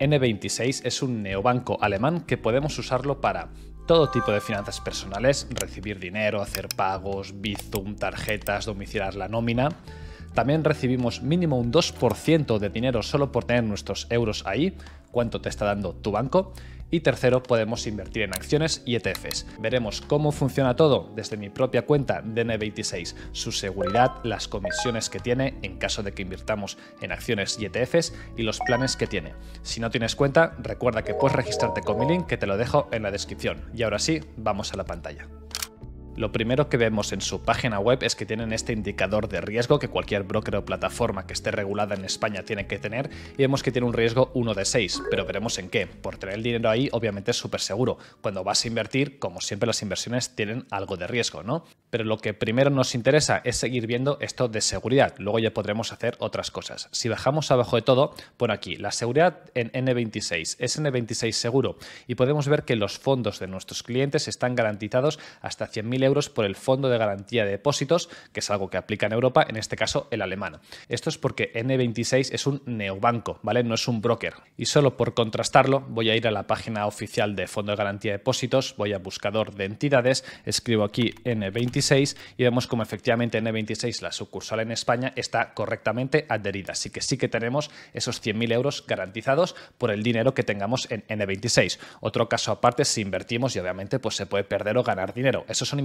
N26 es un neobanco alemán que podemos usarlo para todo tipo de finanzas personales, recibir dinero, hacer pagos, Bizum, tarjetas, domiciliar la nómina. También recibimos mínimo un 2% de dinero solo por tener nuestros euros ahí, cuánto te está dando tu banco, y tercero, podemos invertir en acciones y ETFs. Veremos cómo funciona todo desde mi propia cuenta dn 26 e su seguridad, las comisiones que tiene en caso de que invirtamos en acciones y ETFs y los planes que tiene. Si no tienes cuenta, recuerda que puedes registrarte con mi link que te lo dejo en la descripción. Y ahora sí, vamos a la pantalla. Lo primero que vemos en su página web es que tienen este indicador de riesgo que cualquier broker o plataforma que esté regulada en España tiene que tener y vemos que tiene un riesgo 1 de 6, pero veremos en qué. Por tener el dinero ahí obviamente es súper seguro. Cuando vas a invertir, como siempre las inversiones tienen algo de riesgo, ¿no? Pero lo que primero nos interesa es seguir viendo esto de seguridad, luego ya podremos hacer otras cosas. Si bajamos abajo de todo, pon aquí la seguridad en N26, es N26 seguro y podemos ver que los fondos de nuestros clientes están garantizados hasta 100.000 euros por el Fondo de Garantía de Depósitos, que es algo que aplica en Europa, en este caso el alemán. Esto es porque N26 es un neobanco, ¿vale? No es un broker. Y solo por contrastarlo, voy a ir a la página oficial de Fondo de Garantía de Depósitos, voy a buscador de entidades, escribo aquí N26 y vemos como efectivamente N26, la sucursal en España, está correctamente adherida. Así que sí que tenemos esos 100.000 euros garantizados por el dinero que tengamos en N26. Otro caso aparte, si invertimos y obviamente pues se puede perder o ganar dinero. Eso son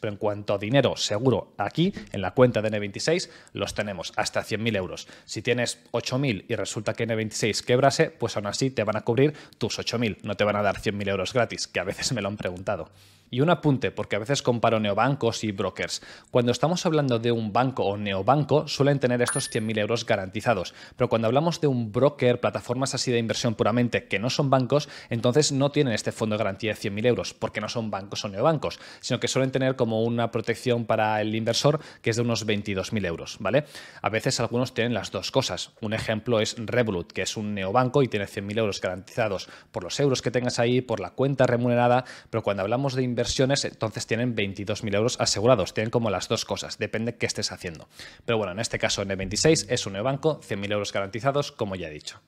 pero en cuanto a dinero seguro, aquí en la cuenta de N26 los tenemos hasta 100.000 euros. Si tienes 8.000 y resulta que N26 quebrase, pues aún así te van a cubrir tus 8.000, no te van a dar 100.000 euros gratis, que a veces me lo han preguntado. Y un apunte, porque a veces comparo neobancos y brokers. Cuando estamos hablando de un banco o neobanco, suelen tener estos 100.000 euros garantizados. Pero cuando hablamos de un broker, plataformas así de inversión puramente, que no son bancos, entonces no tienen este fondo de garantía de 100.000 euros, porque no son bancos o neobancos, sino que suelen tener como una protección para el inversor que es de unos 22.000 euros, ¿vale? A veces algunos tienen las dos cosas. Un ejemplo es Revolut, que es un neobanco y tiene 100.000 euros garantizados por los euros que tengas ahí, por la cuenta remunerada, pero cuando hablamos de inversión, entonces tienen 22.000 euros asegurados. Tienen como las dos cosas, depende qué estés haciendo. Pero bueno, en este caso, en el 26 es un banco 100.000 euros garantizados, como ya he dicho.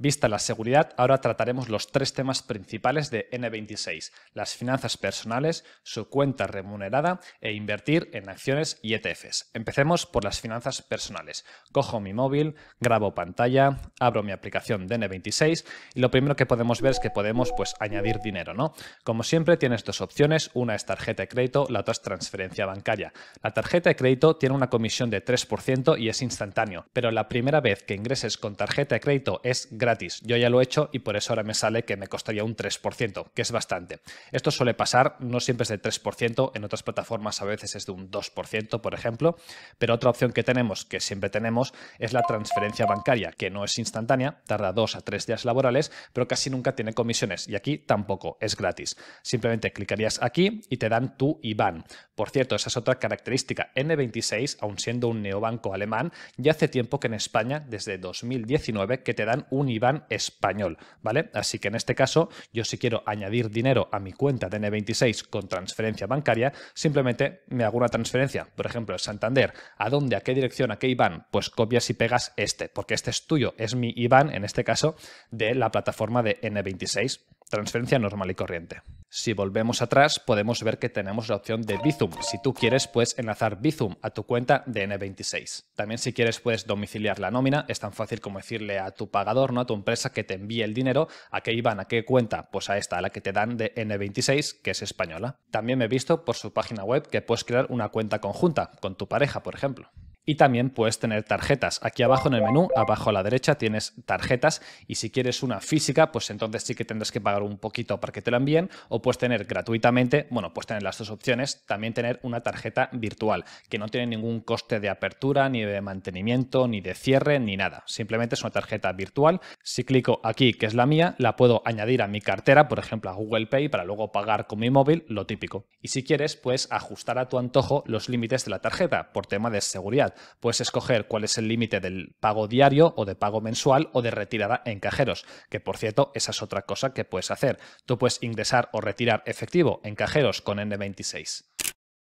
Vista la seguridad, ahora trataremos los tres temas principales de N26, las finanzas personales, su cuenta remunerada e invertir en acciones y ETFs. Empecemos por las finanzas personales. Cojo mi móvil, grabo pantalla, abro mi aplicación de N26 y lo primero que podemos ver es que podemos pues, añadir dinero. ¿no? Como siempre tienes dos opciones, una es tarjeta de crédito, la otra es transferencia bancaria. La tarjeta de crédito tiene una comisión de 3% y es instantáneo, pero la primera vez que ingreses con tarjeta de crédito es gratis yo ya lo he hecho y por eso ahora me sale que me costaría un 3%, que es bastante. Esto suele pasar, no siempre es del 3%, en otras plataformas a veces es de un 2%, por ejemplo, pero otra opción que tenemos, que siempre tenemos, es la transferencia bancaria, que no es instantánea, tarda dos a tres días laborales, pero casi nunca tiene comisiones y aquí tampoco, es gratis. Simplemente clicarías aquí y te dan tu IBAN. Por cierto, esa es otra característica. N26, aun siendo un neobanco alemán, ya hace tiempo que en España, desde 2019, que te dan un IBAN IBAN español, ¿vale? Así que en este caso, yo si quiero añadir dinero a mi cuenta de N26 con transferencia bancaria, simplemente me hago una transferencia, por ejemplo, Santander, ¿a dónde, a qué dirección, a qué IBAN? Pues copias y pegas este, porque este es tuyo, es mi IBAN, en este caso, de la plataforma de N26 transferencia normal y corriente. Si volvemos atrás, podemos ver que tenemos la opción de Bizum. Si tú quieres, puedes enlazar Bizum a tu cuenta de N26. También si quieres, puedes domiciliar la nómina. Es tan fácil como decirle a tu pagador, ¿no? a tu empresa, que te envíe el dinero. ¿A qué iban? ¿A qué cuenta? Pues a esta, a la que te dan de N26, que es española. También me he visto por su página web que puedes crear una cuenta conjunta, con tu pareja, por ejemplo. Y también puedes tener tarjetas. Aquí abajo en el menú, abajo a la derecha, tienes tarjetas y si quieres una física, pues entonces sí que tendrás que pagar un poquito para que te la envíen o puedes tener gratuitamente, bueno, puedes tener las dos opciones, también tener una tarjeta virtual que no tiene ningún coste de apertura, ni de mantenimiento, ni de cierre, ni nada. Simplemente es una tarjeta virtual. Si clico aquí, que es la mía, la puedo añadir a mi cartera, por ejemplo a Google Pay, para luego pagar con mi móvil, lo típico. Y si quieres, puedes ajustar a tu antojo los límites de la tarjeta por tema de seguridad Puedes escoger cuál es el límite del pago diario o de pago mensual o de retirada en cajeros, que por cierto, esa es otra cosa que puedes hacer. Tú puedes ingresar o retirar efectivo en cajeros con N26.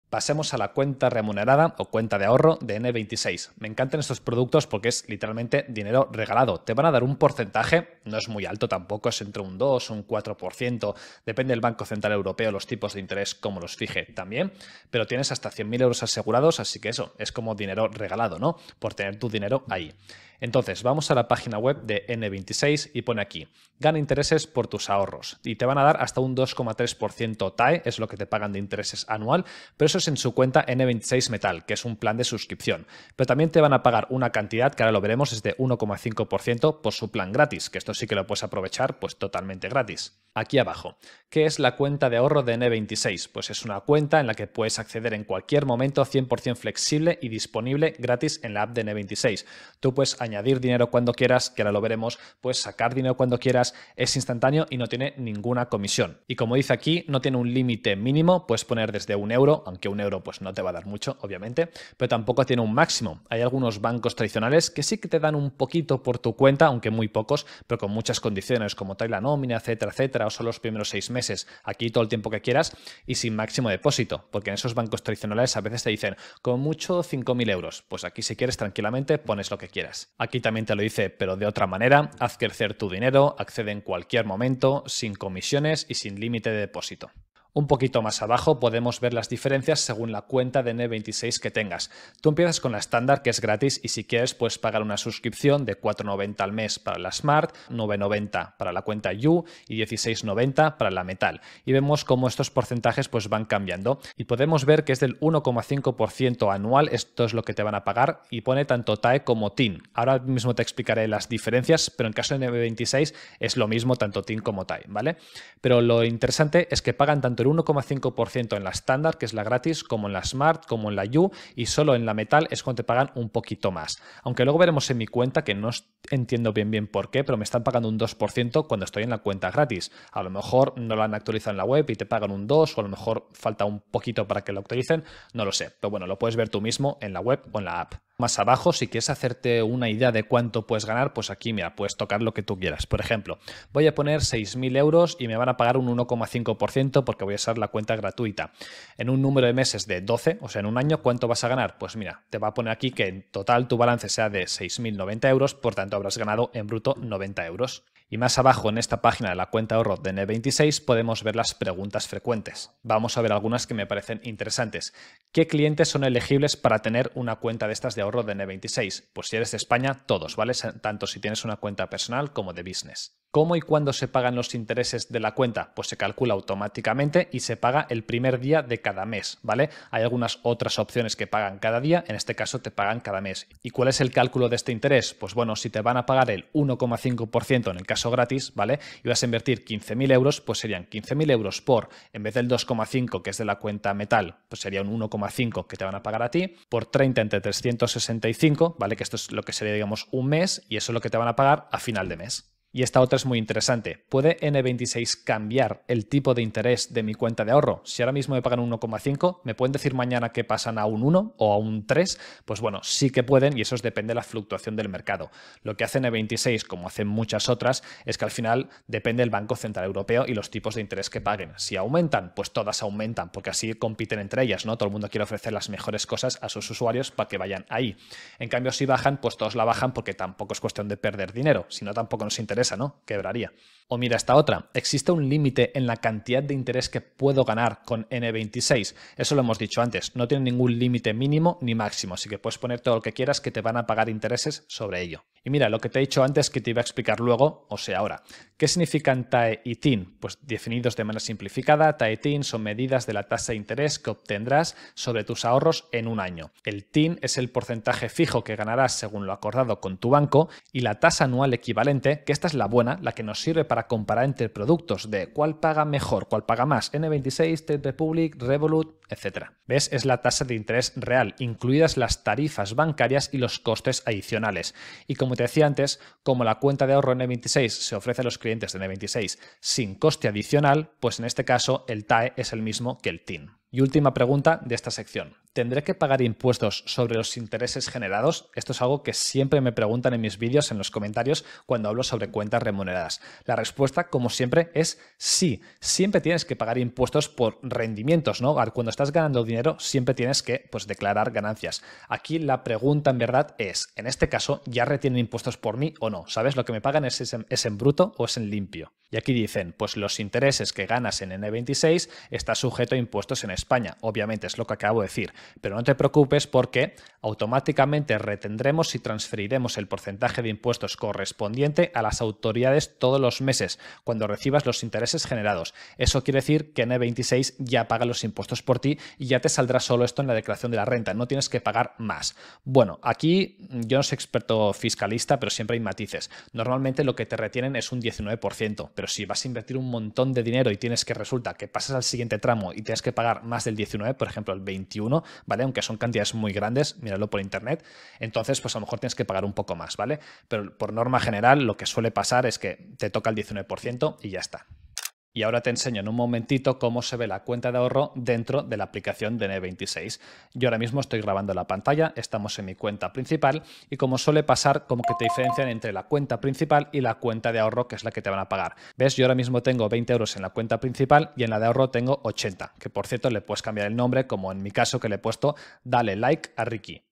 Pasemos a la cuenta remunerada o cuenta de ahorro de N26. Me encantan estos productos porque es literalmente dinero regalado. Te van a dar un porcentaje, no es muy alto tampoco, es entre un 2 o un 4%, depende del Banco Central Europeo, los tipos de interés, como los fije también, pero tienes hasta 100.000 euros asegurados, así que eso, es como dinero regalado, ¿no? Por tener tu dinero ahí. Entonces, vamos a la página web de N26 y pone aquí, gana intereses por tus ahorros. Y te van a dar hasta un 2,3% TAE, es lo que te pagan de intereses anual, pero eso es en su cuenta N26 Metal, que es un plan de suscripción. Pero también te van a pagar una cantidad, que ahora lo veremos, es de 1,5% por su plan gratis, que esto sí que lo puedes aprovechar pues totalmente gratis. Aquí abajo, ¿qué es la cuenta de ahorro de N26? Pues es una cuenta en la que puedes acceder en cualquier momento 100% flexible y disponible gratis en la app de N26. Tú puedes añadir dinero cuando quieras, que ahora lo veremos, pues sacar dinero cuando quieras, es instantáneo y no tiene ninguna comisión. Y como dice aquí, no tiene un límite mínimo, puedes poner desde un euro, aunque un euro pues no te va a dar mucho, obviamente, pero tampoco tiene un máximo. Hay algunos bancos tradicionales que sí que te dan un poquito por tu cuenta, aunque muy pocos, pero con muchas condiciones, como trae la nómina, etcétera, etcétera, o solo los primeros seis meses, aquí todo el tiempo que quieras y sin máximo depósito, porque en esos bancos tradicionales a veces te dicen, con mucho 5.000 euros, pues aquí si quieres tranquilamente pones lo que quieras. Aquí también te lo dice, pero de otra manera, haz crecer tu dinero, accede en cualquier momento, sin comisiones y sin límite de depósito. Un poquito más abajo podemos ver las diferencias según la cuenta de N26 que tengas. Tú empiezas con la estándar que es gratis y si quieres puedes pagar una suscripción de 4.90 al mes para la Smart, 9.90 para la cuenta U y 16.90 para la Metal. Y vemos cómo estos porcentajes pues van cambiando y podemos ver que es del 1,5% anual, esto es lo que te van a pagar y pone tanto TAE como TIN. Ahora mismo te explicaré las diferencias, pero en caso de N26 es lo mismo tanto TIN como TAE, ¿vale? Pero lo interesante es que pagan tanto 1,5% en la estándar, que es la gratis, como en la Smart, como en la U, y solo en la Metal es cuando te pagan un poquito más. Aunque luego veremos en mi cuenta, que no entiendo bien bien por qué, pero me están pagando un 2% cuando estoy en la cuenta gratis. A lo mejor no lo han actualizado en la web y te pagan un 2, o a lo mejor falta un poquito para que lo actualicen, no lo sé. Pero bueno, lo puedes ver tú mismo en la web o en la app. Más abajo, si quieres hacerte una idea de cuánto puedes ganar, pues aquí, mira, puedes tocar lo que tú quieras. Por ejemplo, voy a poner 6.000 euros y me van a pagar un 1,5% porque voy a usar la cuenta gratuita. En un número de meses de 12, o sea, en un año, ¿cuánto vas a ganar? Pues mira, te va a poner aquí que en total tu balance sea de 6.090 euros, por tanto habrás ganado en bruto 90 euros. Y más abajo en esta página de la cuenta ahorro de n 26 podemos ver las preguntas frecuentes. Vamos a ver algunas que me parecen interesantes. ¿Qué clientes son elegibles para tener una cuenta de estas de ahorro de n 26 Pues si eres de España, todos, ¿vale? Tanto si tienes una cuenta personal como de business. ¿Cómo y cuándo se pagan los intereses de la cuenta? Pues se calcula automáticamente y se paga el primer día de cada mes, ¿vale? Hay algunas otras opciones que pagan cada día, en este caso te pagan cada mes. ¿Y cuál es el cálculo de este interés? Pues bueno, si te van a pagar el 1,5% en el caso gratis, ¿vale? Y vas a invertir 15.000 euros, pues serían 15.000 euros por, en vez del 2,5 que es de la cuenta metal, pues sería un 1,5 que te van a pagar a ti, por 30 entre 365, ¿vale? Que esto es lo que sería, digamos, un mes y eso es lo que te van a pagar a final de mes. Y esta otra es muy interesante. ¿Puede N26 cambiar el tipo de interés de mi cuenta de ahorro? Si ahora mismo me pagan un 1,5, ¿me pueden decir mañana que pasan a un 1 o a un 3? Pues bueno, sí que pueden y eso depende de la fluctuación del mercado. Lo que hace N26, como hacen muchas otras, es que al final depende del Banco Central Europeo y los tipos de interés que paguen. Si aumentan, pues todas aumentan, porque así compiten entre ellas, ¿no? Todo el mundo quiere ofrecer las mejores cosas a sus usuarios para que vayan ahí. En cambio, si bajan, pues todos la bajan porque tampoco es cuestión de perder dinero, sino tampoco nos interesa esa ¿no? Quebraría. O mira esta otra, existe un límite en la cantidad de interés que puedo ganar con N26. Eso lo hemos dicho antes, no tiene ningún límite mínimo ni máximo, así que puedes poner todo lo que quieras que te van a pagar intereses sobre ello. Y mira, lo que te he dicho antes que te iba a explicar luego, o sea ahora. ¿Qué significan TAE y TIN? Pues definidos de manera simplificada, TAE y TIN son medidas de la tasa de interés que obtendrás sobre tus ahorros en un año. El TIN es el porcentaje fijo que ganarás según lo acordado con tu banco y la tasa anual equivalente, que esta es la buena, la que nos sirve para para comparar entre productos de cuál paga mejor, cuál paga más, N26, tp Republic, Revolut, etc. ¿Ves? Es la tasa de interés real, incluidas las tarifas bancarias y los costes adicionales. Y como te decía antes, como la cuenta de ahorro N26 se ofrece a los clientes de N26 sin coste adicional, pues en este caso el TAE es el mismo que el TIN. Y última pregunta de esta sección. ¿Tendré que pagar impuestos sobre los intereses generados? Esto es algo que siempre me preguntan en mis vídeos, en los comentarios, cuando hablo sobre cuentas remuneradas. La respuesta, como siempre, es sí. Siempre tienes que pagar impuestos por rendimientos, ¿no? Cuando estás ganando dinero, siempre tienes que pues, declarar ganancias. Aquí la pregunta en verdad es, en este caso, ¿ya retienen impuestos por mí o no? ¿Sabes? Lo que me pagan es, en, bruto o es en limpio. Y aquí dicen, pues los intereses que ganas en N26 está sujeto a impuestos en España. Obviamente, es lo que acabo de decir pero no te preocupes porque automáticamente retendremos y transferiremos el porcentaje de impuestos correspondiente a las autoridades todos los meses cuando recibas los intereses generados. Eso quiere decir que N26 ya paga los impuestos por ti y ya te saldrá solo esto en la declaración de la renta, no tienes que pagar más. Bueno, aquí mm, yo no soy experto fiscalista, pero siempre hay matices. Normalmente lo que te retienen es un 19%, pero si vas a invertir un montón de dinero y tienes que resulta que pasas al siguiente tramo y tienes que pagar más del 19, por ejemplo el 21, ¿vale? Aunque son cantidades muy grandes, míralo por internet, entonces pues a lo mejor tienes que pagar un poco más, ¿vale? Pero por norma general lo que suele pasar es que te toca el 19% y ya está. Y ahora te enseño en un momentito cómo se ve la cuenta de ahorro dentro de la aplicación de N26. Yo ahora mismo estoy grabando la pantalla, estamos en mi cuenta principal y como suele pasar, como que te diferencian entre la cuenta principal y la cuenta de ahorro, que es la que te van a pagar. ¿Ves? Yo ahora mismo tengo 20 euros en la cuenta principal y en la de ahorro tengo 80, que por cierto le puedes cambiar el nombre, como en mi caso que le he puesto Dale like a Ricky.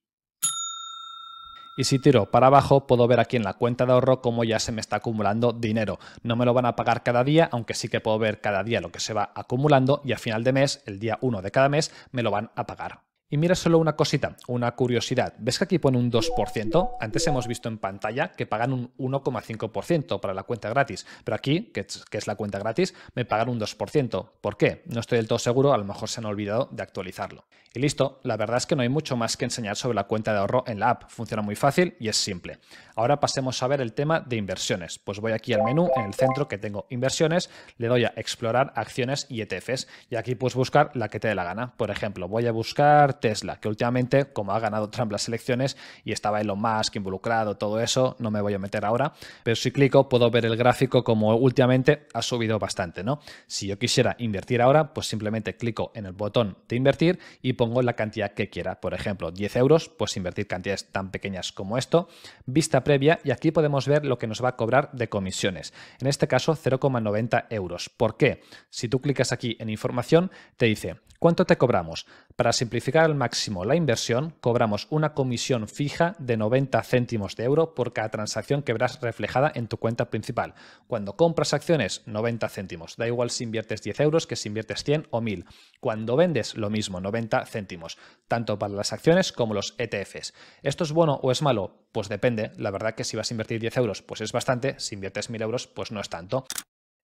Y si tiro para abajo, puedo ver aquí en la cuenta de ahorro cómo ya se me está acumulando dinero. No me lo van a pagar cada día, aunque sí que puedo ver cada día lo que se va acumulando y a final de mes, el día 1 de cada mes, me lo van a pagar. Y mira solo una cosita, una curiosidad. ¿Ves que aquí pone un 2%? Antes hemos visto en pantalla que pagan un 1,5% para la cuenta gratis, pero aquí, que es la cuenta gratis, me pagan un 2%. ¿Por qué? No estoy del todo seguro, a lo mejor se han olvidado de actualizarlo. Y listo, la verdad es que no hay mucho más que enseñar sobre la cuenta de ahorro en la app. Funciona muy fácil y es simple. Ahora pasemos a ver el tema de inversiones. Pues voy aquí al menú, en el centro que tengo inversiones, le doy a explorar acciones y ETFs. Y aquí puedes buscar la que te dé la gana. Por ejemplo, voy a buscar Tesla, que últimamente, como ha ganado Trump las elecciones y estaba en Elon Musk involucrado, todo eso, no me voy a meter ahora. Pero si clico, puedo ver el gráfico como últimamente ha subido bastante, ¿no? Si yo quisiera invertir ahora, pues simplemente clico en el botón de invertir y puedo pongo la cantidad que quiera. Por ejemplo, 10 euros, pues invertir cantidades tan pequeñas como esto. Vista previa y aquí podemos ver lo que nos va a cobrar de comisiones. En este caso, 0,90 euros. ¿Por qué? Si tú clicas aquí en información, te dice ¿Cuánto te cobramos? Para simplificar al máximo la inversión, cobramos una comisión fija de 90 céntimos de euro por cada transacción que verás reflejada en tu cuenta principal. Cuando compras acciones, 90 céntimos. Da igual si inviertes 10 euros que si inviertes 100 o 1000. Cuando vendes, lo mismo, 90 céntimos, tanto para las acciones como los ETFs. ¿Esto es bueno o es malo? Pues depende, la verdad que si vas a invertir 10 euros, pues es bastante, si inviertes 1000 euros, pues no es tanto.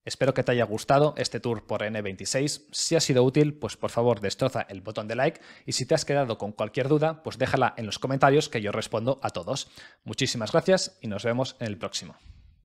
Espero que te haya gustado este tour por N26. Si ha sido útil, pues por favor destroza el botón de like y si te has quedado con cualquier duda, pues déjala en los comentarios que yo respondo a todos. Muchísimas gracias y nos vemos en el próximo.